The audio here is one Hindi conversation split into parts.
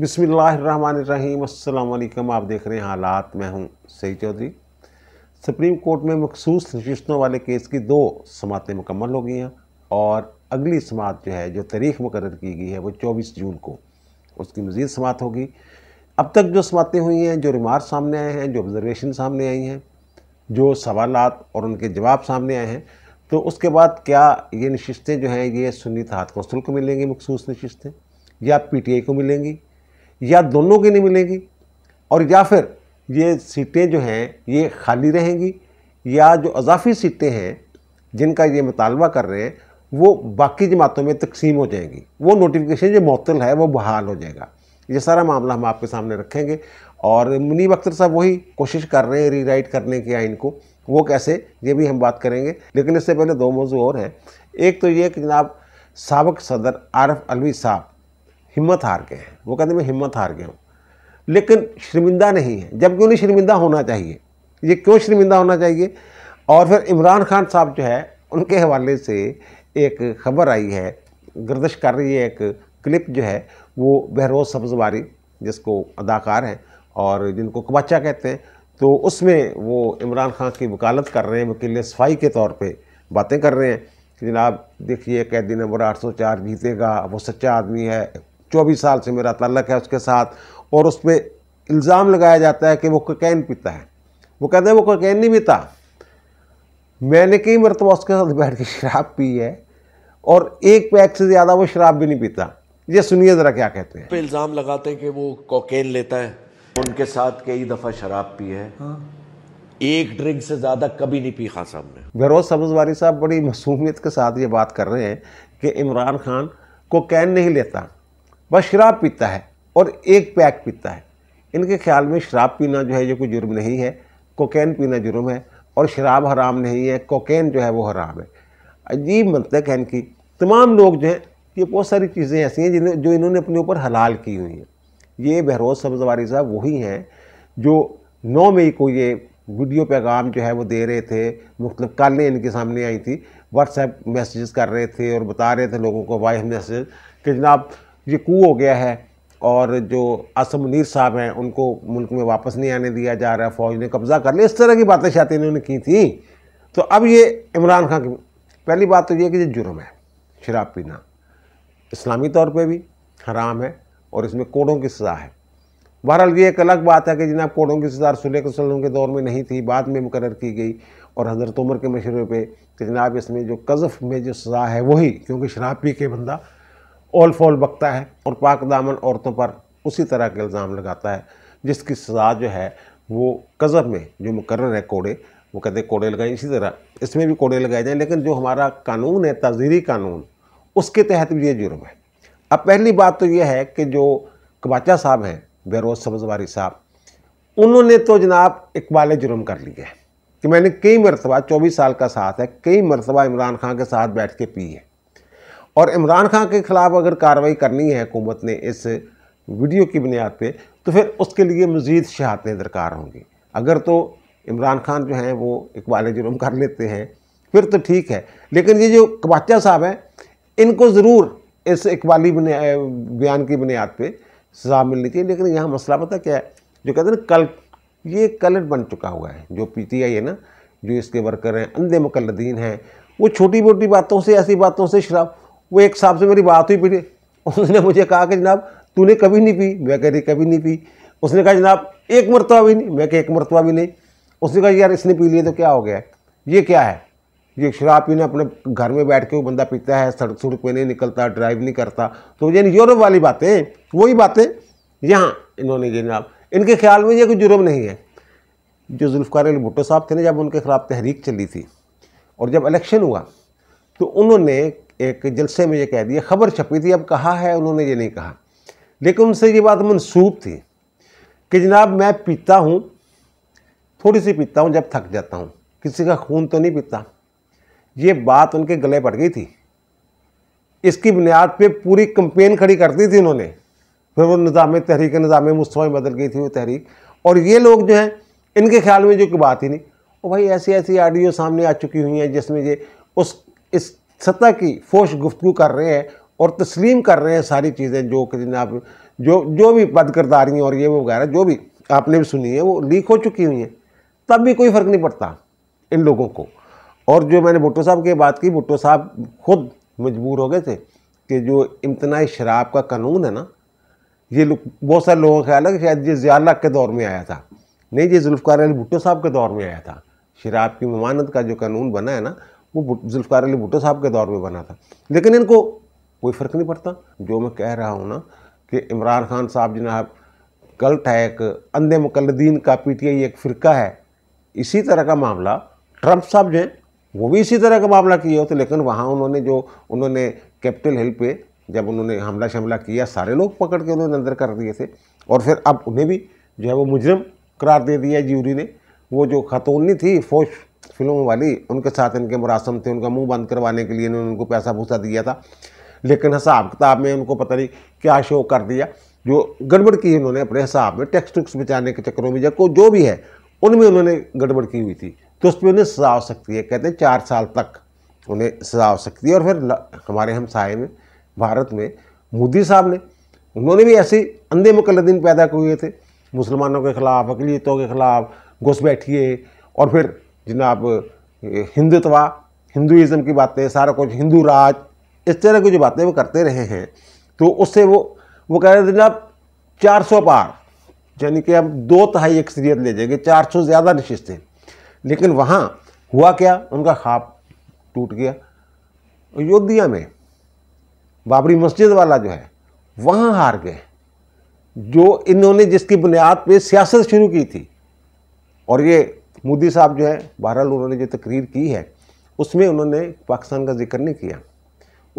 बिसमीम् अल्लाम आप देख रहे हैं हालात मैं हूं सही चौधरी सुप्रीम कोर्ट में मखसूस नशस्तों वाले केस की दो समातें मुकम्मल हो गई हैं और अगली समात जो है जो तारीख मुकर की गई है वो चौबीस जून को उसकी मज़ीद समात होगी अब तक जो समातें हुई हैं जो रिमार्क सामने आए हैं जो ऑब्जर्वेशन सामने आई हैं जो सवाल और उनके जवाब सामने आए हैं तो उसके बाद क्या ये नशस्तें जो हैं ये सुन्नी तहत कौंसल को मिलेंगी मखसूस नशस्तें या पी टी आई को मिलेंगी या दोनों की नहीं मिलेंगी और या फिर ये सीटें जो हैं ये खाली रहेंगी या जो अजाफी सीटें हैं जिनका ये मुतालबा कर रहे हैं वो बाकी जमातों में तकसीम हो जाएंगी वो नोटिफिकेशन जो मअतल है वो बहाल हो जाएगा ये सारा मामला हम आपके सामने रखेंगे और मुनीब अख्तर साहब वही कोशिश कर रहे हैं रीराइट करने की आइन को वो कैसे ये भी हम बात करेंगे लेकिन इससे पहले दो मौजू और हैं एक तो ये कि जनाब सबक सदर आरफ अलवी साहब हिम्मत हार गए हैं वो कहते हैं मैं हिम्मत हार गया हूँ लेकिन शर्मिंदा नहीं है जबकि उन्हें शर्मिंदा होना चाहिए ये क्यों शर्मिंदा होना चाहिए और फिर इमरान खान साहब जो है उनके हवाले से एक खबर आई है गर्दश कर रही है एक क्लिप जो है वो बहरोज सब्जवारी जिसको अदाकार हैं और जिनको कबाचा कहते हैं तो उसमें वो इमरान खान की वकालत कर रहे हैं वकील सफाई के तौर पे बातें कर रहे हैं कि जनाब देखिए कैदी नंबर 804 जीतेगा वो सच्चा आदमी है चौबीस साल से मेरा तल्लक है उसके साथ और उस पर इल्ज़ाम लगाया जाता है कि वो कैन पीता है वो कहते हैं वो कोकैन नहीं पीता मैंने कई मरतबा उसके साथ बैठ के शराब पी है और एक पैक से ज़्यादा वो शराब भी नहीं पीता ये सुनिए ज़रा क्या कहते हैं इल्ज़ाम लगाते हैं कि वो कोकेन लेता है उनके साथ कई दफ़ा शराब पी है हाँ। एक ड्रिंक से ज़्यादा कभी नहीं पी खास ने बहरोज सब्जवारी साहब बड़ी मसूमियत के साथ ये बात कर रहे हैं कि इमरान खान कैन नहीं लेता वह शराब पीता है और एक पैक पीता है इनके ख्याल में शराब पीना जो है ये कोई जुर्म नहीं है कोकेन पीना जुर्म है और शराब हराम नहीं है कोकेन जो है वो हराम है अजीब मंतक है इनकी तमाम लोग जो हैं ये बहुत सारी चीज़ें ऐसी हैं जिन्हें जो इन्होंने अपने ऊपर हलाल की हुई हैं ये बहरोज सब्जवारी साहब वही हैं जो नौ मई को ये वीडियो पैगाम जो है वो दे रहे थे मतलब कालें इनके सामने आई थी व्हाट्सएप मैसेजेस कर रहे थे और बता रहे थे लोगों को वाइफ मैसेज कि जनाब ये कू हो गया है और जो असम मुनीर साहब हैं उनको मुल्क में वापस नहीं आने दिया जा रहा है फौज ने कब्ज़ा कर लिया इस तरह की बातें शायद इन्होंने की थी तो अब ये इमरान खान की पहली बात तो ये कि ये जुर्म है शराब पीना इस्लामी तौर पे भी हराम है और इसमें कोड़ों की सज़ा है बहरहाल ये एक अलग बात है कि जिन्हें कोड़ों की सज़ा रसुल वसलम के दौर में नहीं थी बाद में मुकर की गई और हज़रत उमर के मशरे पर कि जनाब इसमें जो कज़फ़ में जो सज़ा है वही क्योंकि शराब पी के बंदा ओल फोल बकता है और पाक दामन औरतों पर उसी तरह के इल्ज़ाम लगाता है जिसकी सज़ा जो है वो कज़ब में जो मुकर है कोड़े वो कहते हैं कोड़े लगाए इसी तरह इसमें भी कोड़े लगाए जाएँ लेकिन जो हमारा कानून है तजहरी कानून उसके तहत भी ये जुर्म है अब पहली बात तो यह है कि जो कबाचा साहब हैं बेरोज सब्जवारी साहब उन्होंने तो जनाब इकबाल जुर्म कर लिया है कि मैंने कई मरतबा चौबीस साल का साथ है कई मरतबा इमरान खान के साथ बैठ के पी है और इमरान खान के ख़िलाफ़ अगर कार्रवाई करनी है हुकूमत ने इस वीडियो की बुनियाद पर तो फिर उसके लिए मज़ीद शहादतें दरकार होंगी अगर तो इमरान खान जो हैं वो इकबाल जुर्म कर लेते हैं फिर तो ठीक है लेकिन ये जो कबाचा साहब हैं इनको ज़रूर इस इकबाली बयान की बुनियाद पर सजा मिलनी चाहिए लेकिन यहाँ मसला पता क्या है जो कहते हैं ना कल ये कलट बन चुका हुआ है जो पी टी आई है ना जो इसके वर्कर हैं अंधे मुकलदीन हैं वो छोटी मोटी बातों से ऐसी बातों से शराब वो एक साहब से मेरी बात हुई पी उसने मुझे कहा कि जनाब तूने कभी नहीं पी मैं कह रही कभी नहीं पी उसने कहा जनाब एक मरतबा भी नहीं मैं कह एक मरतबा भी नहीं उसने कहा यार इसने पी लिया तो क्या हो गया ये क्या है ये शराब पीना अपने घर में बैठ के वो बंदा पीता है सड़क सड़क पे नहीं निकलता ड्राइव नहीं करता तो यानी यूरोप वाली बातें वही बातें यहाँ इन्होंने ये जनाब इनके ख्याल में ये कोई जुर्म नहीं है जो जुल्फ़ार अली भुट्टो साहब थे ना जब उनके ख़िलाफ़ तहरीक चली थी और जब इलेक्शन हुआ तो उन्होंने एक जलसे में ये कह दिया खबर छपी थी अब कहा है उन्होंने ये नहीं कहा लेकिन उनसे ये बात मनसूब थी कि जनाब मैं पीता हूँ थोड़ी सी पीता हूँ जब थक जाता हूँ किसी का खून तो नहीं पीता ये बात उनके गले पड़ गई थी इसकी बुनियाद पे पूरी कंपेन खड़ी कर दी थी उन्होंने फिर वो निज़ाम तहरीक निज़ाम मुस्तवा में बदल गई थी वो तहरीक और ये लोग जो हैं इनके ख्याल में जो कि बात ही नहीं वो भाई ऐसी ऐसी आडियो सामने आ चुकी हुई हैं जिसमें ये उस इस सतह की फोश गुफ्तु कर रहे हैं और तस्लीम कर रहे हैं सारी चीज़ें जो कि जनाब जो जो भी बदकरदारियाँ और ये वगैरह जो भी आपने भी सुनी है वो लीक हो चुकी हुई हैं तब भी कोई फ़र्क नहीं पड़ता इन लोगों को और जो मैंने भुट्टो साहब की बात की भुट्टो साहब खुद मजबूर हो गए थे कि जो इम्तनाई शराब का कानून है ना ये बहुत सारे लोगों का ख्याल है कि शायद ये ज़ियाला के दौर में आया था नहीं ये जुल्फ़ार अली भुट्टो साहब के दौर में आया था शराब की ममानत का जो कानून बना है ना वो जुल्फ़ार अली भुट्टो साहब के दौर में बना था लेकिन इनको कोई फ़र्क नहीं पड़ता जो मैं कह रहा हूँ ना कि इमरान खान साहब जनाब कल्ट है एक अंधे मुकलदीन का पीटीआई एक फ़िरका है इसी तरह का मामला ट्रंप साहब जो हैं वो भी इसी तरह का मामला किए होते लेकिन वहाँ उन्होंने जो उन्होंने कैपिटल हिल पे जब उन्होंने हमला शमला किया सारे लोग पकड़ के उन्होंने अंदर कर दिए थे और फिर अब उन्हें भी जो है वो मुजरम करार दे दिया ज्यूरी ने वो जो खतौनी थी फौज फिल्मों वाली उनके साथ इनके मुरासम थे उनका मुंह बंद करवाने के लिए इन्होंने उनको पैसा भूसा दिया था लेकिन हिसाब किताब में उनको पता नहीं क्या शो कर दिया जो गड़बड़ की इन्होंने अपने हिसाब में टेक्स्ट बुक्स बचाने के चक्करों में को जो भी है उनमें उन्होंने गड़बड़ की हुई थी तो उसमें उन्हें सजा हो सकती है कहते हैं चार साल तक उन्हें सजा हो सकती है और फिर हमारे हमसाए में भारत में मोदी साहब ने उन्होंने भी ऐसे अंधे मुकलदीन पैदा किए थे मुसलमानों के ख़िलाफ़ अकलीतों के ख़िलाफ़ घुस बैठिए और फिर जिन्हें आप हिंदुत्वा हिंदुज़म की बातें सारा कुछ हिंदू राज इस तरह की जो बातें वो करते रहे हैं तो उससे वो वो कह रहे थे जनाब चार सौ पार यानी कि अब दो तहाई अक्सरियत ले जाएंगे चार सौ ज़्यादा नशिस्तें लेकिन वहाँ हुआ क्या उनका खाब टूट गया अयोध्या में बाबरी मस्जिद वाला जो है वहाँ हार गए जो इन्होंने जिसकी बुनियाद पे सियासत शुरू की थी और ये मोदी साहब जो है बहरहाल उन्होंने जो तकरीर की है उसमें उन्होंने पाकिस्तान का जिक्र नहीं किया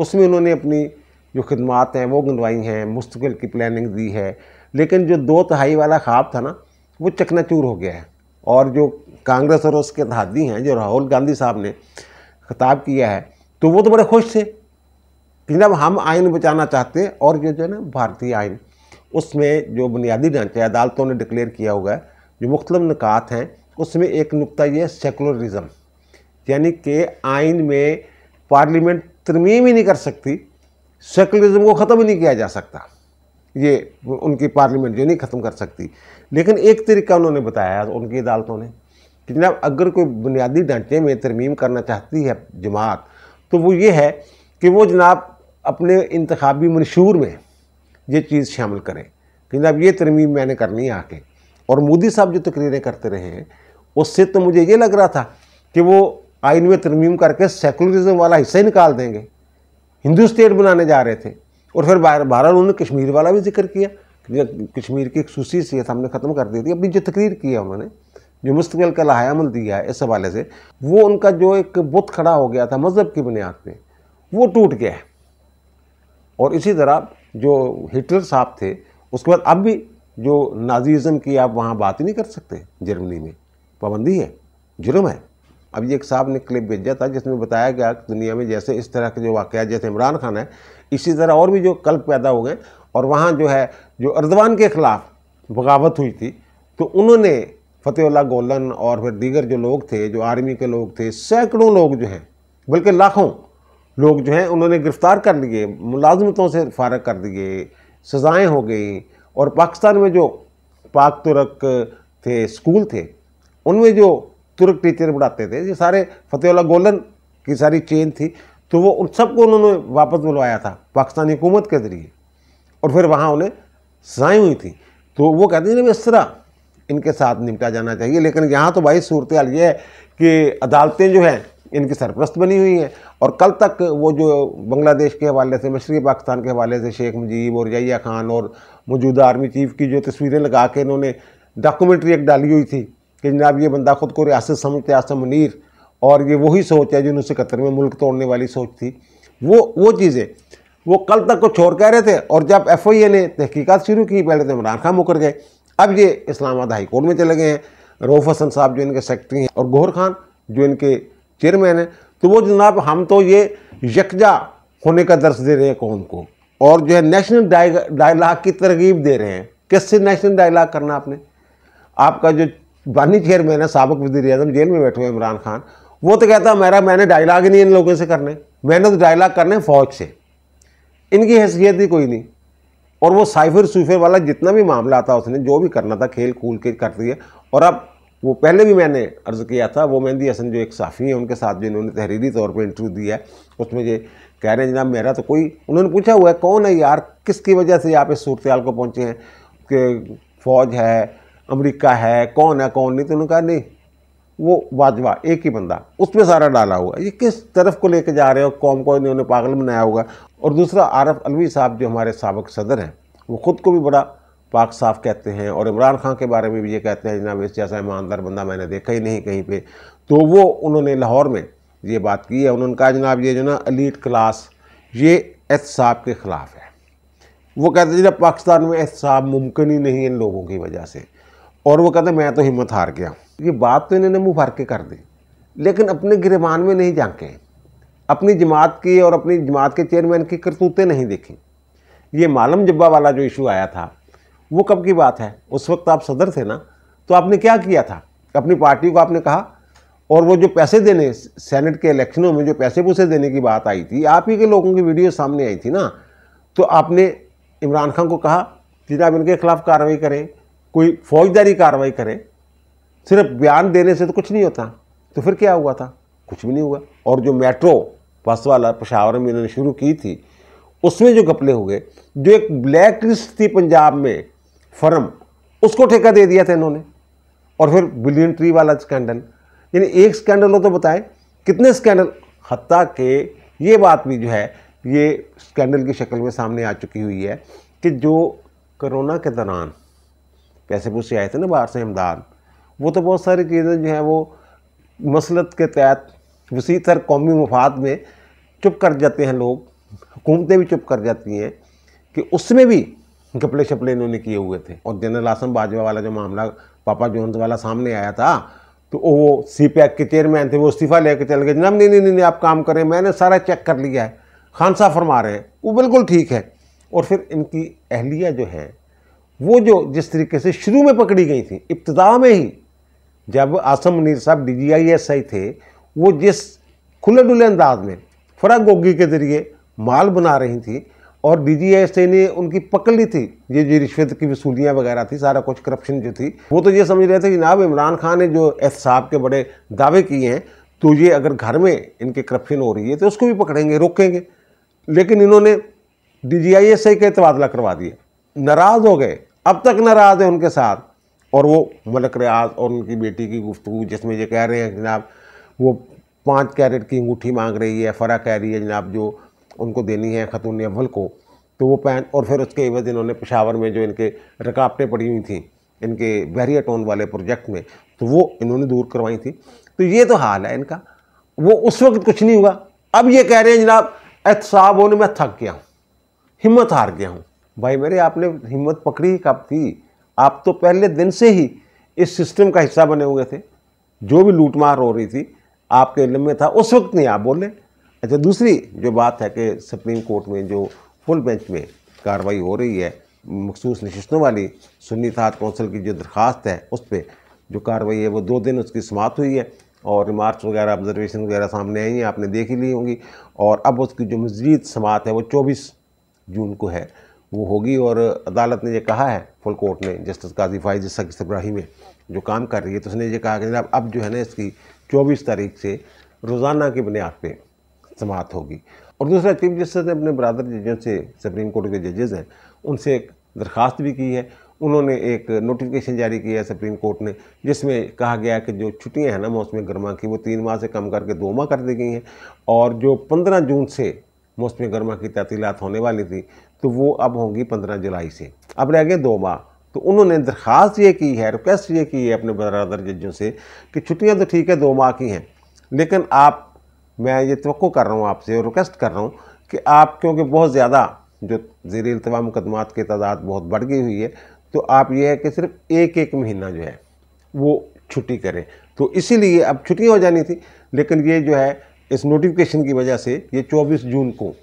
उसमें उन्होंने अपनी जो खदमात हैं वो गनवाई हैं मुस्तकिल की प्लानिंग दी है लेकिन जो दो तहाई वाला ख्वाब था ना वो चकनाचूर हो गया है और जो कांग्रेस और उसके तहादी हैं जो राहुल गांधी साहब ने खिताब किया है तो वो तो बड़े खुश थे कि जनाब हम आइन बचाना चाहते हैं और जो जो है ना भारतीय आइन उसमें जो बुनियादी ढांचे अदालतों ने डिक्लेयर किया हुआ है जो मुख्तलिफ निकात हैं उसमें एक नुकता ये सेकुलरिज्म यानी कि आइन में पार्लियामेंट तरमीम ही नहीं कर सकती सेकुलरिज्म को ख़त्म ही नहीं किया जा सकता ये उनकी पार्लियामेंट जो नहीं ख़त्म कर सकती लेकिन एक तरीका उन्होंने बताया उनकी अदालतों ने कि जनाब अगर कोई बुनियादी ढांचे में तरमीम करना चाहती है जमात तो वो ये है कि वो जनाब अपने इंतबी मंशूर में ये चीज़ शामिल करें कि जनाब ये तरमीम मैंने करनी है आके और मोदी साहब जो तकरीरें करते रहे हैं उससे तो मुझे ये लग रहा था कि वो आइन में तरमीम करके सेकुलरिज्म वाला हिस्सा ही निकाल देंगे हिंदू स्टेट बनाने जा रहे थे और फिर बारह उन्होंने कश्मीर वाला भी जिक्र किया कश्मीर की खसूसीत हमने ख़त्म कर दी थी अपनी जो तकरीर की है उन्होंने जो मुस्तकिल का लायामल दिया है इस हवाले से वो उनका जो एक बुत खड़ा हो गया था मज़हब की बुनियाद पर वो टूट गया है और इसी तरह जो हिटलर साहब थे उसके बाद अब भी जो नाजीज़म की आप वहाँ बात ही नहीं कर सकते जर्मनी में पाबंदी है जुर्म है अब एक साहब ने क्लिप भेजा था जिसमें बताया गया कि दुनिया में जैसे इस तरह के जो वाक़ जैसे इमरान खान है इसी तरह और भी जो कल्प पैदा हो गए और वहाँ जो है जो अर्दवान के ख़िलाफ़ बगावत हुई थी तो उन्होंने फतेहल्ला गोलन और फिर दीगर जो लोग थे जो आर्मी के लोग थे सैकड़ों लोग जो हैं बल्कि लाखों लोग जो हैं उन्होंने गिरफ़्तार कर लिए मुलाजमतों से फारग कर दिए सज़ाएँ हो गई और पाकिस्तान में जो पाक तुरक थे स्कूल थे उनमें जो तुर्क टीचर पढ़ाते थे ये सारे फतेहला गोलन की सारी चेन थी तो वो उन सबको उन्होंने वापस बुलवाया था पाकिस्तानी हुकूमत के ज़रिए और फिर वहाँ उन्हें सजाएँ हुई थी तो वो कहते थे इस तरह इनके साथ निपटा जाना चाहिए लेकिन यहाँ तो भाई सूरत हाल ये है कि अदालतें जो हैं इनकी सरप्रस्त बनी हुई हैं और कल तक वो जो बांग्लादेश के हवाले से मशरक़ी पाकिस्तान के हवाले से शेख मुजीब और जैया खान और मौजूदा आर्मी चीफ की जो तस्वीरें लगा के इन्होंने डॉक्यूमेंट्री एक डाली हुई थी कि जनाब ये बंदा ख़ुद को रियासत समझते आसम मुनीर और ये वही सोच है जो उन्नीस में मुल्क तोड़ने वाली सोच थी वो वो चीज़ें वो कल तक को छोड़ कह रहे थे और जब एफ आई ए ने तहकीकत शुरू की पहले तो इमरान खान मुकर गए अब ये इस्लामाबाद हाई कोर्ट में चले गए हैं रऊफ हसन साहब जो इनके सेक्रेटरी हैं और गोहर खान जो इनके चेयरमैन हैं तो वो जनाब हम तो ये यकजा होने का दर्श दे रहे हैं कौन को और जो है नेशनल डायलाग की तरगीब दे रहे हैं किससे नेशनल डायलाग करना आपने आपका जो बानी खेर में सबक वजीर अजम जेल में बैठे हुए इमरान खान वो तो कहता मेरा मैंने डायलाग ही नहीं इन लोगों से करने मैंने तो डायलाग करने फ़ौज से इनकी हैसियत ही कोई नहीं और वो साइफर सूफर वाला जितना भी मामला था उसने जो भी करना था खेल कूल के कर दिया और अब वो पहले भी मैंने अर्ज़ किया था वो मेहंदी हसन जो एक साफ़ी हैं उनके साथ जो इन्होंने तहरीरी तौर पर इंटरव्यू दिया है उसमें ये कह रहे हैं जनाब मेरा तो कोई उन्होंने पूछा हुआ है कौन है यार किसकी वजह से आप इस सूरत को पहुँचे हैं कि फ़ौज है अमेरिका है कौन है कौन नहीं तो उन्होंने कहा नहीं वो वाजवा एक ही बंदा उसमें सारा डाला हुआ ये किस तरफ को लेकर जा रहे हो कौम को इन्होंने पागल बनाया होगा और दूसरा आरफ अलवी साहब जो हमारे सबक सदर हैं वो ख़ुद को भी बड़ा पाक साफ कहते हैं और इमरान खान के बारे में भी ये कहते हैं जनाब इस जैसा ईमानदार बंदा मैंने देखा ही नहीं कहीं पर तो वो उन्होंने लाहौर में ये बात की है उन्होंने कहा जनाब ये जो ना अलीट क्लास ये एहतसाब के ख़िलाफ़ है वो कहते हैं जब पाकिस्तान में एहतसाब मुमकिन ही नहीं इन लोगों की वजह से और वो कहते मैं तो हिम्मत हार गया ये बात तो इन्होंने मुँह भर के कर दी लेकिन अपने गिरबान में नहीं जाके अपनी जमात की और अपनी जमात के चेयरमैन की करतूतें नहीं देखी ये मालम जब्बा वाला जो इशू आया था वो कब की बात है उस वक्त आप सदर थे ना तो आपने क्या किया था अपनी पार्टी को आपने कहा और वो जो पैसे देने सेनेट के इलेक्शनों में जो पैसे पुसे देने की बात आई थी आप ही के लोगों की वीडियो सामने आई थी ना तो आपने इमरान खान को कहा आप इनके खिलाफ कार्रवाई करें कोई फौजदारी कार्रवाई करे सिर्फ बयान देने से तो कुछ नहीं होता तो फिर क्या हुआ था कुछ भी नहीं हुआ और जो मेट्रो बस वाला पशावर में इन्होंने शुरू की थी उसमें जो घपले हुए जो एक ब्लैक लिस्ट थी पंजाब में फर्म उसको ठेका दे दिया था इन्होंने और फिर बिलियन ट्री वाला स्कैंडल यानी एक स्कैंडल हो तो बताएं कितने स्कैंडल हती के ये बात भी जो है ये स्कैंडल की शक्ल में सामने आ चुकी हुई है कि जो कोरोना के दौरान पैसे पूछे आए थे ना बाहर से हमदान वो तो बहुत सारी चीज़ें जो हैं वो मसलत के तहत वसी तर कौमी मफाद में चुप कर जाते हैं लोग हुकूमतें भी चुप कर जाती हैं कि उसमें भी घपले छपले इन्होंने किए हुए थे और जनरल आसम बाजवा वाला जो मामला पापा जोन्स वाला सामने आया था तो वो सी पी के चेयरमैन थे वो इस्तीफ़ा कर चले गए जनाब नहीं नहीं नहीं आप काम करें मैंने सारा चेक कर लिया है खान साहब फरमा रहे हैं वो बिल्कुल ठीक है और फिर इनकी अहलिया जो है वो जो जिस तरीके से शुरू में पकड़ी गई थी इब्तदा में ही जब आसम मुनीर साहब D G I S I थे वो जिस खुले डुले अंदाज में फरा गोगी के ज़रिए माल बना रही थी और D G I S I ने उनकी पकड़ ली थी ये जो रिश्वत की वसूलियाँ वगैरह थी सारा कुछ करप्शन जो थी वो तो ये समझ रहे थे कि जनाब इमरान खान ने जो साहब के बड़े दावे किए हैं तो ये अगर घर में इनके करप्शन हो रही है तो उसको भी पकड़ेंगे रोकेंगे लेकिन इन्होंने D G I S I का तबादला करवा दिया नाराज़ हो गए अब तक नाराज़ है उनके साथ और वो मलक रियाज और उनकी बेटी की गुफ्तु जिसमें ये कह रहे हैं जनाब वो पाँच कैरेट की अंगूठी मांग रही है फ़रा कह रही है जनाब जो उनको देनी है खतून अव्वल को तो वो पहन और फिर उसके एवज इन्होंने पेशावर में जो इनके रकावटें पड़ी हुई थी इनके बहरिया टोन वाले प्रोजेक्ट में तो वो इन्होंने दूर करवाई थी तो ये तो हाल है इनका वो उस वक्त कुछ नहीं हुआ अब ये कह रहे हैं जनाब एहतसाब होने में थक गया हूँ हिम्मत हार गया हूँ भाई मेरे आपने हिम्मत पकड़ी ही कब थी आप तो पहले दिन से ही इस सिस्टम का हिस्सा बने हुए थे जो भी लूटमार हो रही थी आपके इलम में था उस वक्त नहीं आप बोले अच्छा दूसरी जो बात है कि सुप्रीम कोर्ट में जो फुल बेंच में कार्रवाई हो रही है मखसूस नशस्तों वाली सुन्नी तहत कौंसिल की जो दरख्वास्त है उस पर जो कार्रवाई है वो दो दिन उसकी समाप्त हुई है और रिमार्क्स वगैरह ऑब्जर्वेशन वगैरह सामने आई हैं आपने देख ही ली होंगी और अब उसकी जो मजीद समात है वो चौबीस जून को है वो होगी और अदालत ने ये कहा है फुल कोर्ट ने जस्टिस गाजी फाइज जस्टिस इब्राहिम जो काम कर रही है तो उसने ये कहा कि जनाब अब जो है ना इसकी चौबीस तारीख से रोज़ाना की बुनियाद पर समाप्त होगी और दूसरा चीफ जस्टिस ने अपने बरदर जजों से सुप्रीम कोर्ट के जजेज़ हैं उनसे एक दरख्वास्त भी की है उन्होंने एक नोटिफिकेशन जारी किया है सुप्रीम कोर्ट ने जिसमें कहा गया कि जो छुट्टियां हैं ना मौसम गर्मा की वो तीन माह से कम करके दो माह कर दी गई हैं और जो पंद्रह जून से मौसम गर्मा की तातीलत होने वाली थी तो वो अब होंगी पंद्रह जुलाई से अब रह गए दो माह तो उन्होंने दरख्वास्त ये की है रिक्वेस्ट ये की है अपने बरदर जजों से कि छुट्टियाँ तो ठीक है दो माह की हैं लेकिन आप मैं ये तो कर रहा हूँ आपसे और रिक्वेस्ट कर रहा हूँ कि आप क्योंकि बहुत ज़्यादा जो जेर अल्तवा मुकदमात की तादाद बहुत बढ़ गई हुई है तो आप ये है कि सिर्फ एक एक महीना जो है वो छुट्टी करें तो इसीलिए अब छुट्टियाँ हो जानी थी लेकिन ये जो है इस नोटिफिकेशन की वजह से ये 24 जून को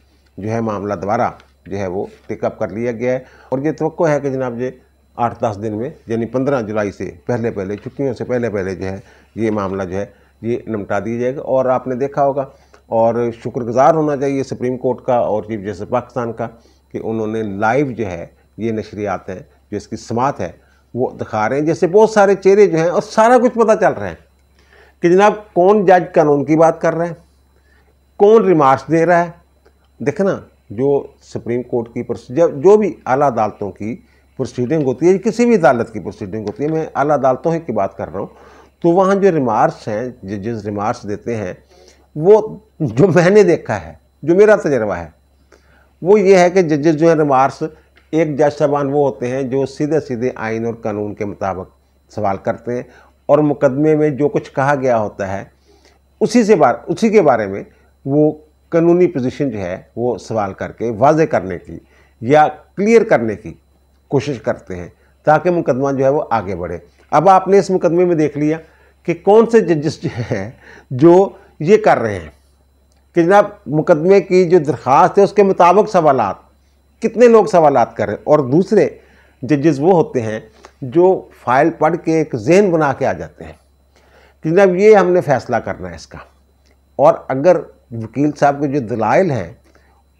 जो है मामला दोबारा जो है वो टेकअप कर लिया गया है और ये तो है कि जनाब ये आठ दस दिन में यानी पंद्रह जुलाई से पहले पहले छुट्टियों से पहले पहले जो है ये मामला जो है ये निपटा दिया जाएगा और आपने देखा होगा और शुक्रगुजार होना चाहिए सुप्रीम कोर्ट का और चीफ जस्टिस पाकिस्तान का कि उन्होंने लाइव जो है ये नशरियात हैं जो इसकी समात है वो दिखा रहे हैं जैसे बहुत सारे चेहरे जो हैं और सारा कुछ पता चल रहा है कि जनाब कौन जज कानून की बात कर रहे हैं कौन रिमार्क्स दे रहा है देखना जो सुप्रीम कोर्ट की प्रोसीजर जो भी अला अदालतों की प्रोसीडिंग होती है किसी भी अदालत की प्रोसीडिंग होती है मैं आला अदालतों की बात कर रहा हूँ तो वहाँ जो रिमार्क्स हैं जजेस रिमार्क्स देते हैं वो जो मैंने देखा है जो मेरा तजर्बा है वो ये है कि जजेस जो है रिमार्क्स एक जज साहबान वो होते हैं जो सीधे सीधे आइन और कानून के मुताबिक सवाल करते हैं और मुकदमे में जो कुछ कहा गया होता है उसी से बार उसी के बारे में वो कानूनी पोजीशन जो है वो सवाल करके वाजे करने की या क्लियर करने की कोशिश करते हैं ताकि मुकदमा जो है वो आगे बढ़े अब आपने इस मुकदमे में देख लिया कि कौन से जजिस जो हैं जो ये कर रहे हैं कि जनाब मुकदमे की जो दरख्वास्त है उसके मुताबिक सवाल कितने लोग सवाल कर रहे हैं और दूसरे जजेस वो होते हैं जो फाइल पढ़ के एक जहन बना के आ जाते हैं कि जनाब ये हमने फैसला करना है इसका और अगर वकील साहब के जो दलाइल हैं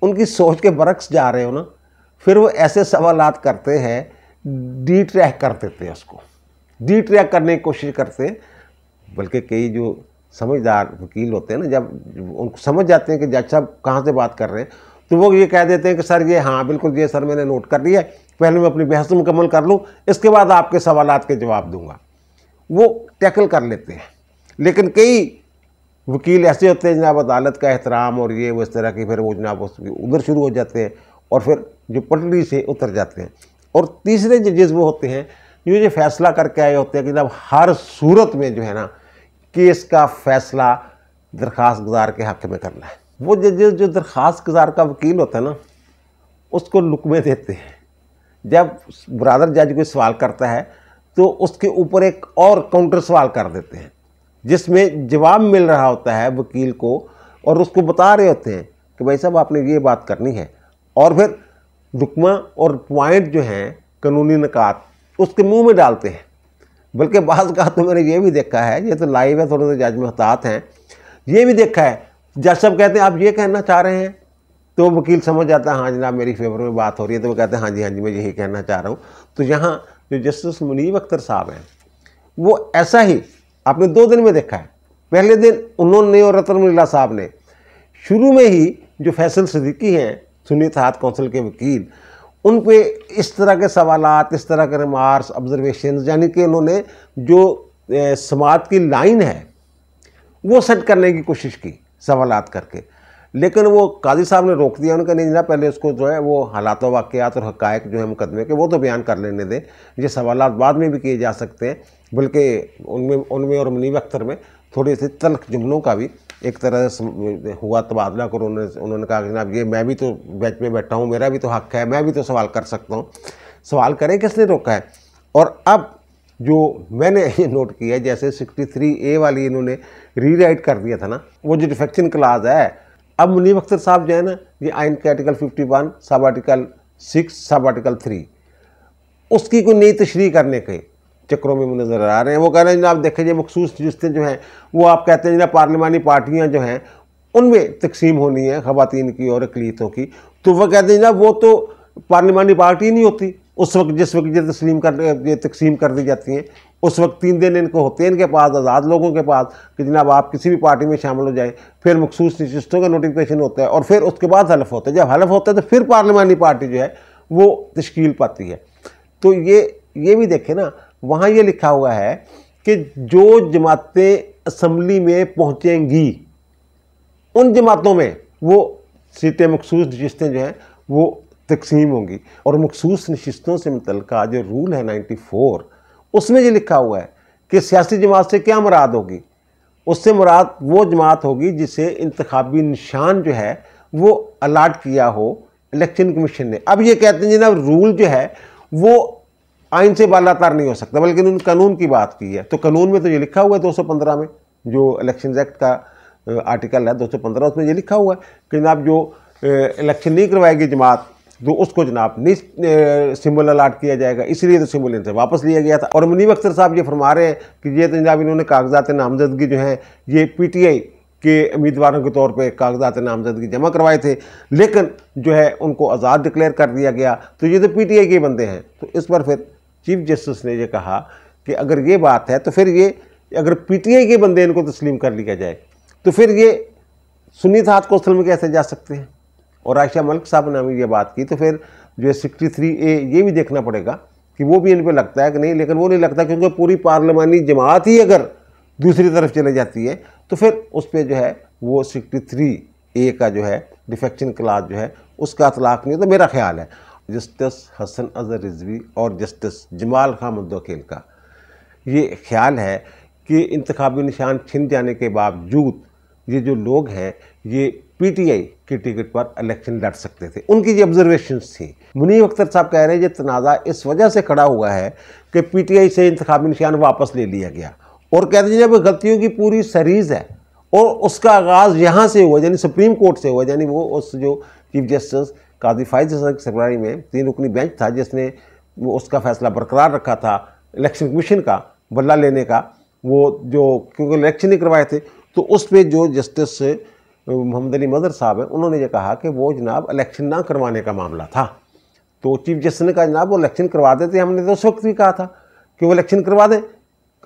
उनकी सोच के बरक्स जा रहे हो ना फिर वो ऐसे सवाल करते हैं डी ट्रैक कर देते हैं उसको डी ट्रैक करने की कोशिश करते हैं बल्कि कई जो समझदार वकील होते हैं ना जब उनको समझ जाते हैं कि जज साहब कहाँ से बात कर रहे हैं तो वो ये कह देते हैं कि सर ये हाँ बिल्कुल ये सर मैंने नोट कर लिया है पहले मैं अपनी बहस मुकम्मल कर लूँ इसके बाद आपके सवाल के जवाब दूंगा वो टैकल कर लेते हैं लेकिन कई वकील ऐसे होते हैं जनाब अदालत का एहतराम और ये वो इस तरह की फिर वो जनाब उधर शुरू हो जाते हैं और फिर जो पटरी से उतर जाते हैं और तीसरे जजेज़ वो होते हैं जो ये फैसला करके आए होते हैं कि जनाब हर सूरत में जो है ना केस का फैसला दरख्वास्त गुजार के हक में करना है वो जजेस जो दरख्वास्त गुजार का वकील होता है ना उसको लुकमे देते हैं जब बरदर जज कोई सवाल करता है तो उसके ऊपर एक और काउंटर सवाल कर देते हैं जिसमें जवाब मिल रहा होता है वकील को और उसको बता रहे होते हैं कि भाई साहब आपने ये बात करनी है और फिर रुकमा और पॉइंट जो हैं कानूनी नकात उसके मुंह में डालते हैं बल्कि बाद का तो मैंने ये भी देखा है ये तो लाइव है थोड़े से जज महतात हैं ये भी देखा है जज साहब कहते हैं आप ये कहना चाह रहे हैं तो वकील समझ जाता है हाँ जनाब मेरी फेवर में बात हो रही है तो वो कहते हैं हाँ जी हाँ जी मैं यही कहना चाह रहा हूँ तो यहाँ जो जस्टिस मुनीब अख्तर साहब हैं वो ऐसा ही आपने दो दिन में देखा है पहले दिन उन्होंने और रतन मिल्ला साहब ने शुरू में ही जो फैसल सदीकी हैं सुनीत हाथ कौंसिल के वकील उन पर इस तरह के सवाल इस तरह के रिमार्क्स ऑब्जर्वेशन यानी कि उन्होंने जो समाज की लाइन है वो सेट करने की कोशिश की सवाल करके लेकिन वो काजी साहब ने रोक दिया उनका नहीं जना पहले उसको जो है वो हालात वाक़ात और हकायक जो है मुकदमे के वो तो बयान कर लेने दें ये सवाल बाद में भी किए जा सकते हैं बल्कि उनमें उनमें और मुनीब अख्तर में थोड़ी से तलख जुमलों का भी एक तरह से हुआ तबादला करो उन्होंने उन्होंने कहा जनाब ये मैं भी तो बैच में बैठा हूँ मेरा भी तो हक है मैं भी तो सवाल कर सकता हूँ सवाल करें किसने रोका है और अब जो मैंने ये नोट किया जैसे 63 ए वाली इन्होंने रीराइट कर दिया था ना वो जो डिफेक्शन क्लाज है अब मुनीब अख्तर साहब जो है ना ये आइन के article 51 sub article six sub article three उसकी कोई नई तशरी करने के चक्रों में नज़र आ रहे हैं वो कह रहे हैं जनाब देखें जी मखसूस जिसते जो हैं वो आप कहते हैं जनाब पार्लिमानी पार्टियाँ जो हैं उनमें तकसीम होनी है ख़वान की और अकलीतों की तो वह कहते हैं जनाब वो तो पार्लिमानी पार्टी नहीं होती उस वक्त जिस वक्त ये तस्लीम कर ये तकसीम कर दी जाती हैं उस वक्त तीन दिन इनको होते हैं इनके पास आज़ाद लोगों के पास कि जनाब आप किसी भी पार्टी में शामिल हो जाए फिर मखसूस नशस्तों का नोटिफिकेशन होता है और फिर उसके बाद हलफ होता है जब हलफ होता है तो फिर पार्लियामानी पार्टी जो है वो तश्कील पाती है तो ये ये भी देखें ना वहाँ ये लिखा हुआ है कि जो जमातें असम्बली में पहुँचेंगी उन जमातों में वो सीटें मखसूस नशस्तें जो हैं वो तकसीम होंगी और मखसूस नशस्तों से मुतल जो रूल है नाइन्टी फ़ोर उसमें ये लिखा हुआ है कि सियासी जमात से क्या मुराद होगी उससे मुराद वो जमात होगी जिसे इंतबी निशान जो है वो अलाट किया हो इलेक्शन कमीशन ने अब ये कहते हैं जनाब रूल जो है वो आइन से बाला तार नहीं हो सकता बल्कि उन्होंने कानून की बात की है तो कानून में तो ये लिखा हुआ है 215 में जो इलेक्शन एक्ट का आर्टिकल है 215 उसमें ये लिखा हुआ है कि जनाब जो इलेक्शन नहीं करवाएगी जमात तो उसको जनाब नहीं सिम्बल अलाट किया जाएगा इसलिए तो सिम्बल इनसे वापस लिया गया था और मुनीब अख्तर साहब ये फरमा रहे हैं कि ये तो जनाब इन्होंने कागजात नामजदगी जो है ये पीटीआई के उम्मीदवारों के तौर पे कागजात नामजदगी जमा करवाए थे लेकिन जो है उनको आज़ाद डिक्लेयर कर दिया गया तो ये तो आई के बंदे हैं तो इस पर फिर चीफ जस्टिस ने यह कहा कि अगर ये बात है तो फिर ये अगर आई के बंदे इनको तस्लीम कर लिया जाए तो फिर ये सुनीत हाथ कौशल में कैसे जा सकते हैं और आयशा मलिक साहब ने हमें ये बात की तो फिर जो है सिक्सटी थ्री ए ये भी देखना पड़ेगा कि वो भी इन पर लगता है कि नहीं लेकिन वो नहीं लगता क्योंकि पूरी पार्लियामानी जमात ही अगर दूसरी तरफ चले जाती है तो फिर उस पर जो है वो सिक्सटी थ्री ए का जो है डिफेक्शन क्लास जो है उसका अतलाक नहीं है तो मेरा ख्याल है जस्टिस हसन अजहर रिजवी और जस्टिस जमाल खान मुद्दोकेल का ये ख्याल है कि इंतबी निशान छिन जाने के बावजूद ये जो लोग हैं ये पीटीआई की टिकट पर इलेक्शन लड़ सकते थे उनकी ये ऑब्जर्वेशन थी मुनीब अख्तर साहब कह रहे हैं ये तनाज़ा इस वजह से खड़ा हुआ है कि पीटीआई से इंतबी निशान वापस ले लिया गया और कहते हैं जब गलतियों की पूरी सरीज है और उसका आगाज़ यहाँ से हुआ यानी सुप्रीम कोर्ट से हुआ यानी वो उस जो चीफ जस्टिस काजी फाइज की सरबराई में तीन रुकनी बेंच था जिसने उसका फैसला बरकरार रखा था इलेक्शन कमीशन का बल्ला लेने का वो जो क्योंकि इलेक्शन ही करवाए थे तो उस पर जो जस्टिस मोहम्मद अली मदर साहब हैं उन्होंने ये कहा कि वो जनाब इलेक्शन ना करवाने का मामला था तो चीफ जस्टिस ने कहा जनाब वो इलेक्शन करवा देते हमने तो उस वक्त भी कहा था कि वो इलेक्शन करवा दें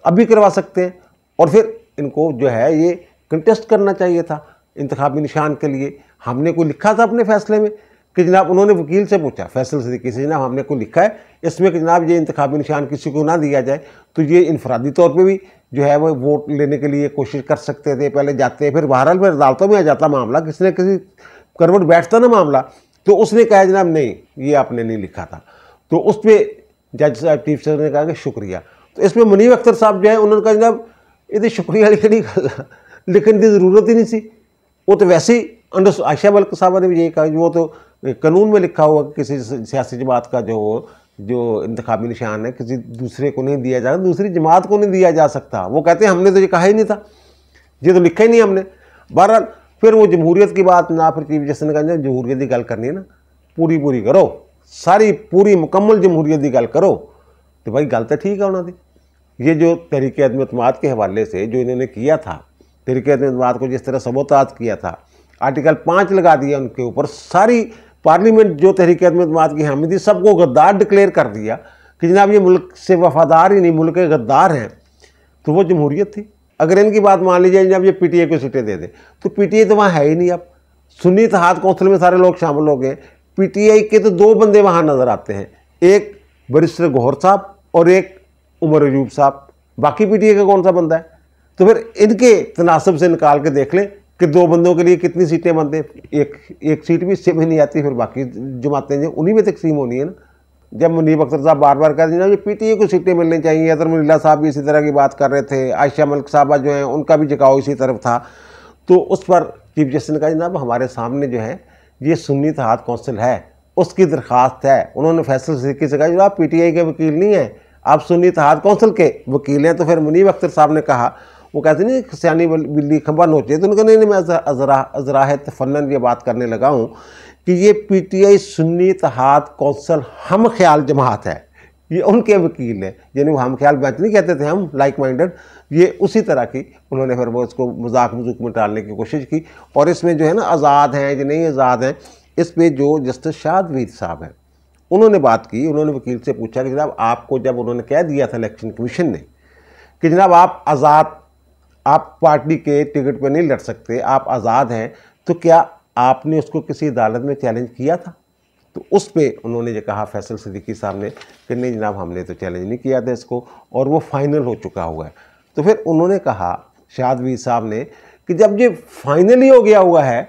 अभी करवा सकते हैं और फिर इनको जो है ये कंटेस्ट करना चाहिए था इंतबी निशान के लिए हमने कोई लिखा था अपने फैसले में कि जनाब उन्होंने वकील से पूछा फैसल सदीकी से जनाब हमने को लिखा है इसमें कि जनाब ये इंतबी निशान किसी को ना दिया जाए तो ये इनफरादी तौर पर भी जो है वो वोट लेने के लिए कोशिश कर सकते थे पहले जाते फिर बहरहाल फिर अदालतों में आ जाता मामला किसी ने किसी करवट बैठता ना मामला तो उसने कहा जनाब नहीं ये आपने नहीं लिखा था तो उस पर जज साहब चीफ सर ने कहा कि शुक्रिया तो इसमें मुनीब अख्तर साहब जो है उन्होंने कहा जनाब ये तो शुक्रिया लिखने गल लिखने की जरूरत ही नहीं सी वो तो वैसे ही अंडर आयशा मलिक साहबा ने भी यही कहा वो तो कानून में लिखा हुआ कि किसी सियासी जमात का जो जो इंतबी निशान है किसी दूसरे को नहीं दिया जा सकता दूसरी जमात को नहीं दिया जा सकता वो कहते हैं हमने तो ये कहा ही नहीं था ये तो लिखा ही नहीं हमने बहरहाल फिर वो जमहूरीत की बात ना फिर चीफ जस्टिस ने कहा जमहूरीत की गल करनी है ना पूरी पूरी करो सारी पूरी मुकम्मल जमहूरीत की गल करो तो भाई गल तो ठीक है उन्होंने ये जो तहरीक अदम अतमाद के हवाले से जो इन्होंने किया था तिरकेत में बात को जिस तरह सबोताज किया था आर्टिकल पाँच लगा दिया उनके ऊपर सारी पार्लियामेंट जो तहरीक अदमत की हामी थी सबको गद्दार डिक्लेयर कर दिया कि जनाब ये मुल्क से वफादार ही नहीं मुल्क के गद्दार हैं तो वो जमहूरियत थी अगर इनकी बात मान लीजिए जनाब ये पी टी ए को सीटें दे दें तो पी टी आई तो वहाँ है ही नहीं अब सुन्नी हाथ कौंसिल में सारे लोग शामिल हो गए पी टी आई के तो दो बंदे वहाँ नज़र आते हैं एक बरिस्टर गौहर साहब और एक उमर अयूब साहब बाकी पी टी आई का कौन सा बंदा है तो फिर इनके तनासब से निकाल के देख लें कि दो बंदों के लिए कितनी सीटें बनते हैं एक एक सीट भी इससे भी नहीं आती फिर बाकी जमातें जो उन्हीं में तकसीम होनी है ना जब मुनीब अख्तर साहब बार बार कहते पी टी पीटीए को सीटें मिलनी चाहिए अदर मुला साहब भी इसी तरह की बात कर रहे थे आयशा मलिक साहबा जो हैं उनका भी जकाव इसी तरफ था तो उस पर चीफ जस्टिस ने कहा जनाब हमारे सामने जो है ये सुन्नी तहात कौंसिल है उसकी दरख्वास्त है उन्होंने फैसल सीखी से कहा जनाब पी टी आई के वकील नहीं हैं आप सुन्नी तहाद कौंसिल के वकील हैं तो फिर मुनीब अख्तर साहब ने कहा वो कहते नहीं सियानी बिल्ली खंबन नोचे तो उनका नहीं नहीं मैं अजरा अजराहत तो फन ये बात करने लगा हूँ कि ये पीटीआई सुन्नी तहात कौंसल हम ख्याल जमात है ये उनके वकील हैं यानी वो हम ख्याल बैच नहीं कहते थे हम लाइक माइंडेड ये उसी तरह की उन्होंने फिर वो उसको मजाक मजूक में डालने की कोशिश की और इसमें जो है ना आज़ाद हैं या नहीं आज़ाद हैं इस पर जो जस्टिस वीर साहब हैं उन्होंने बात की उन्होंने वकील से पूछा कि जनाब आपको जब उन्होंने कह दिया था इलेक्शन कमीशन ने कि जनाब आप आज़ाद आप पार्टी के टिकट पर नहीं लड़ सकते आप आज़ाद हैं तो क्या आपने उसको किसी अदालत में चैलेंज किया था तो उस पर उन्होंने ये कहा फैसल सिद्दीकी साहब ने कि नहीं जनाब हमने तो चैलेंज नहीं किया था इसको और वो फाइनल हो चुका हुआ है तो फिर उन्होंने कहा शादवी साहब ने कि जब ये फाइनल ही हो गया हुआ है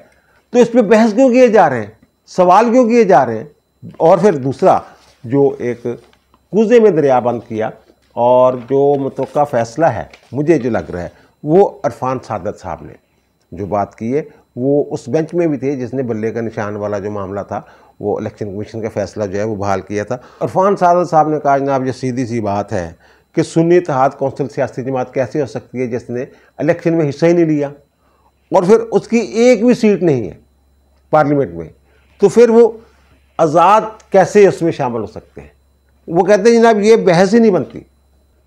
तो इस पर बहस क्यों किए जा रहे हैं सवाल क्यों किए जा रहे हैं और फिर दूसरा जो एक कूजे में दरिया बंद किया और जो मतलब का फैसला है मुझे जो लग रहा है वो अरफान सादत साहब ने जो बात की है वो उस बेंच में भी थे जिसने बल्ले का निशान वाला जो मामला था वो इलेक्शन कमीशन का फैसला जो है वो बहाल किया था अरफान सादत साहब ने कहा जनाब ये सीधी सी बात है कि सुन्नी तहाद कौंसिल सियासी जमात कैसे हो सकती है जिसने इलेक्शन में हिस्सा ही नहीं लिया और फिर उसकी एक भी सीट नहीं है पार्लियामेंट में तो फिर वो आज़ाद कैसे उसमें शामिल हो सकते हैं वो कहते हैं जनाब ये बहस ही नहीं बनती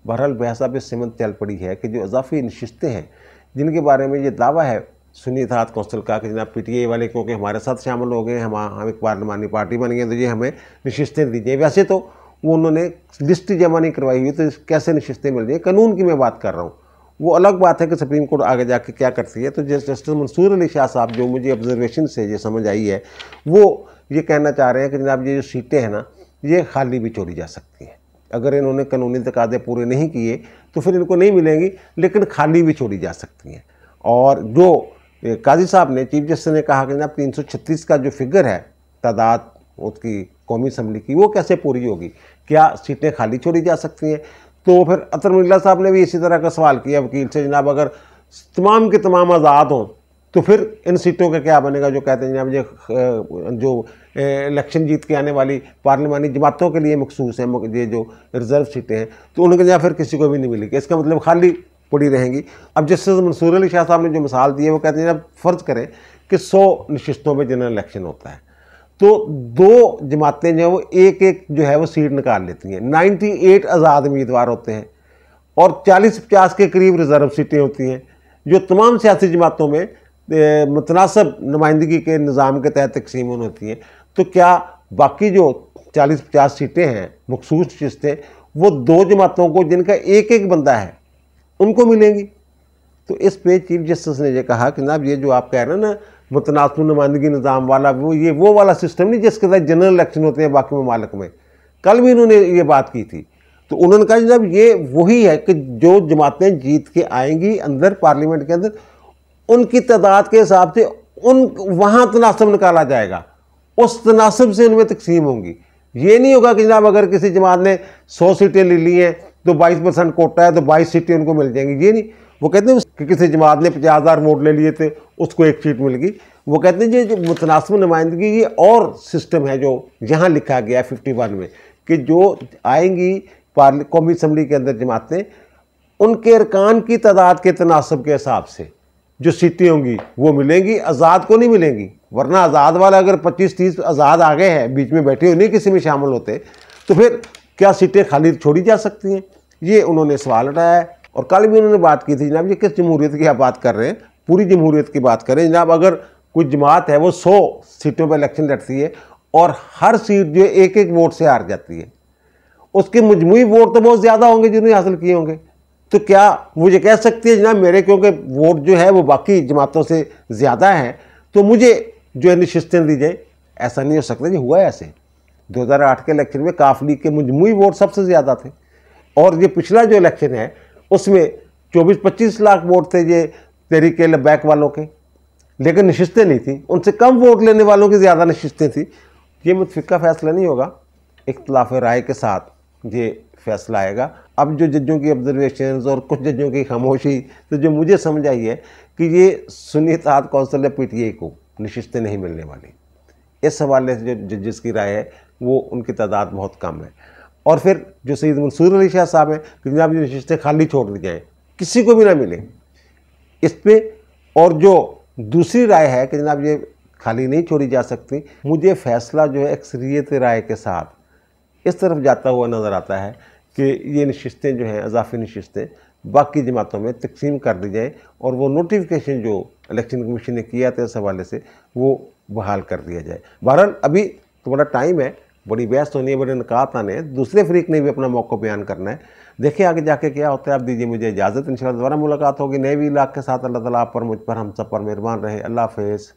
बहरहाल बहसा पे चल पड़ी है कि जो इजाफी नशस्तें हैं जिनके बारे में ये दावा है सुनी इतहात कौंसिल का कि जनाब आई वाले क्योंकि हमारे साथ शामिल हो गए हम हम एक पार्लिमानी पार्टी बन गए तो ये हमें नशस्तें दीजिए वैसे तो वो उन्होंने लिस्ट जमा नहीं करवाई हुई तो कैसे नशस्तें मिल रही कानून की मैं बात कर रहा हूँ वो अलग बात है कि सुप्रीम कोर्ट आगे जाके क्या करती है तो जस्टिस मंसूर अली शाह साहब जो मुझे ऑब्जर्वेशन से ये समझ आई है वो ये कहना चाह रहे हैं कि जनाब ये जो सीटें हैं ना ये खाली भी छोड़ी जा सकती हैं अगर इन्होंने कानूनी तकादे पूरे नहीं किए तो फिर इनको नहीं मिलेंगी लेकिन खाली भी छोड़ी जा सकती हैं और जो काजी साहब ने चीफ जस्टिस ने कहा कि जनाब तीन का जो फिगर है तादाद उसकी कौमी असम्बली की वो कैसे पूरी होगी क्या सीटें खाली छोड़ी जा सकती हैं तो फिर अतर मिल्ला साहब ने भी इसी तरह का सवाल किया वकील से जनाब अगर तमाम के तमाम आज़ाद हों तो फिर इन सीटों का क्या बनेगा जो कहते हैं जनाब ये जो इलेक्शन जीत के आने वाली पार्लियामानी जमातों के लिए मखसूस हैं ये जो रिज़र्व सीटें हैं तो उनके यहाँ फिर किसी को भी नहीं मिलेगी इसका मतलब खाली पड़ी रहेंगी अब जस्टिस मंसूर अली शाह साहब ने जो मिसाल दी है वो कहते हैं जब फ़र्ज़ करें कि सौ नशस्तों में जनरल इलेक्शन होता है तो दो जमातें जो है वो एक एक जो है वो सीट निकाल लेती हैं एट आज़ाद उम्मीदवार होते हैं और चालीस पचास के करीब रिज़र्व सीटें होती हैं जो तमाम सियासी जमातों में मुतनासब नुमाइंदगी के निज़ाम के तहत तकसीम होती हैं तो क्या बाकी जो चालीस पचास सीटें हैं मखसूस चिश्तें वो दो जमातों को जिनका एक एक बंदा है उनको मिलेंगी तो इस पे चीफ जस्टिस ने यह कहा कि जनाब ये जो आप कह रहे हैं ना मुतनासब नुमाइंदगी निज़ाम वाला वो ये वो वाला सिस्टम नहीं जिसके तहत जनरल इलेक्शन होते हैं बाकी ममालक में कल भी इन्होंने ये बात की थी तो उन्होंने कहा जनाब ये वही है कि जो जमातें जीत के आएंगी अंदर पार्लियामेंट के अंदर उनकी तादाद के हिसाब से उन वहाँ तनासब निकाला जाएगा उस तनासब से उनमें तकसीम होंगी ये नहीं होगा कि जनाब अगर किसी जमात ने सौ सीटें ले ली हैं तो बाईस परसेंट कोटा है तो बाईस सीटें उनको मिल जाएंगी ये नहीं वो कहते हैं कि किसी जमात ने पचास हज़ार वोट ले लिए थे उसको एक सीट मिल गई वो कहते हैं जो मुतनासब नुमाइंदगी ये और सिस्टम है जो यहाँ लिखा गया फिफ्टी वन में कि जो आएंगी पार्ली कौमी असम्बली के अंदर जमातें उनके अरकान की तादाद के तनासब के हिसाब से जो सीटें होंगी वो मिलेंगी आज़ाद को नहीं मिलेंगी वरना आज़ाद वाला अगर 25-30 आज़ाद आ गए हैं बीच में बैठे नहीं किसी में शामिल होते तो फिर क्या सीटें खाली छोड़ी जा सकती हैं ये उन्होंने सवाल उठाया है और कल भी उन्होंने बात की थी जनाब ये किस जमहूरीत की आप बात कर रहे हैं पूरी जमहूरीत की बात करें जनाब अगर कोई जमात है वो सौ सीटों पर इलेक्शन लड़ती है और हर सीट जो एक एक वोट से हार जाती है उसके मजमू वोट तो बहुत ज़्यादा होंगे जिन्होंने हासिल किए होंगे तो क्या वो ये कह सकती है जनाब मेरे क्योंकि वोट जो है वो बाकी जमातों से ज़्यादा हैं तो मुझे जो है नशस्तें दी जाए ऐसा नहीं हो सकता जी हुआ दो ऐसे 2008 के इलेक्शन में काफ लीग के मजमू वोट सबसे ज़्यादा थे और ये पिछला जो इलेक्शन है उसमें 24-25 लाख वोट थे ये तरीके लबैक वालों के लेकिन नशस्तें नहीं थी उनसे कम वोट लेने वालों की ज़्यादा नशस्तें थी ये मुतफ़ा फैसला नहीं होगा इख्तलाफ राय के साथ ये फैसला आएगा अब जो जजों की ऑब्जर्वेशन और कुछ जजों की खामोशी तो जो मुझे समझ आई है कि ये सुनी इतहाद कौंसल टी पीटीए को नशस्तें नहीं मिलने वाली इस हवाले से जो जजेस की राय है वो उनकी तादाद बहुत कम है और फिर जो सैद मंसूर अली शाह साहब हैं कि जनाब ये नशस्तें खाली छोड़ दी जाएँ किसी को भी ना मिले इस पर और जो दूसरी राय है कि जनाब ये खाली नहीं छोड़ी जा सकती मुझे फैसला जो है अक्सरियत राय के साथ इस तरफ जाता हुआ नज़र आता है कि ये नशस्तें जो हैं अजाफी नशस्तें बाकी जमातों में तकसीम कर दी जाएँ और वो नोटिफिकेशन जो इलेक्शन कमीशन ने किया था इस हवाले से वो बहाल कर दिया जाए बहरहाल अभी तुम्हारा टाइम है बड़ी बहस होनी है बड़े नकात आने हैं दूसरे फरीक ने भी अपना मौका बयान करना है देखिए आगे जाके क्या होता है आप दीजिए मुझे इजाज़त इन दोबारा मुलाकात होगी नए भी इलाक के साथ अल्लाह ताला पर मुझ पर हम सब पर मेहरबान रहे अल्लाह हाफिज़